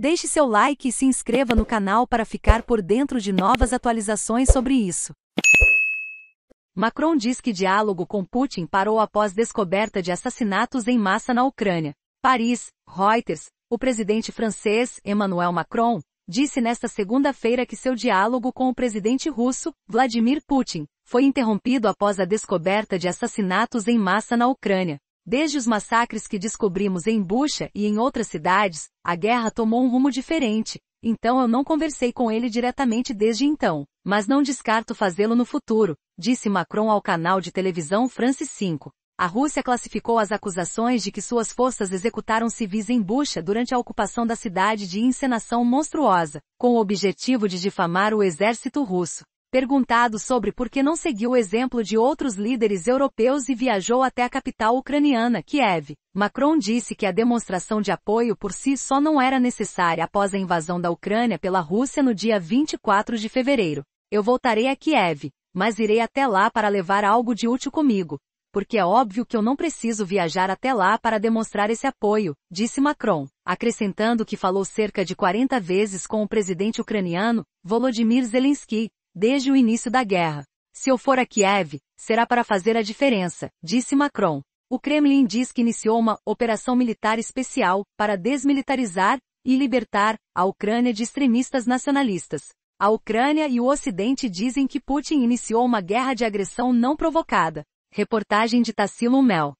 Deixe seu like e se inscreva no canal para ficar por dentro de novas atualizações sobre isso. Macron diz que diálogo com Putin parou após descoberta de assassinatos em massa na Ucrânia. Paris, Reuters, o presidente francês Emmanuel Macron disse nesta segunda-feira que seu diálogo com o presidente russo, Vladimir Putin, foi interrompido após a descoberta de assassinatos em massa na Ucrânia. Desde os massacres que descobrimos em Bucha e em outras cidades, a guerra tomou um rumo diferente, então eu não conversei com ele diretamente desde então, mas não descarto fazê-lo no futuro, disse Macron ao canal de televisão France 5. A Rússia classificou as acusações de que suas forças executaram civis em Bucha durante a ocupação da cidade de encenação monstruosa, com o objetivo de difamar o exército russo. Perguntado sobre por que não seguiu o exemplo de outros líderes europeus e viajou até a capital ucraniana, Kiev, Macron disse que a demonstração de apoio por si só não era necessária após a invasão da Ucrânia pela Rússia no dia 24 de fevereiro. Eu voltarei a Kiev, mas irei até lá para levar algo de útil comigo, porque é óbvio que eu não preciso viajar até lá para demonstrar esse apoio, disse Macron, acrescentando que falou cerca de 40 vezes com o presidente ucraniano, Volodymyr Zelensky, desde o início da guerra. Se eu for a Kiev, será para fazer a diferença, disse Macron. O Kremlin diz que iniciou uma operação militar especial para desmilitarizar e libertar a Ucrânia de extremistas nacionalistas. A Ucrânia e o Ocidente dizem que Putin iniciou uma guerra de agressão não provocada. Reportagem de Tassilo Mel.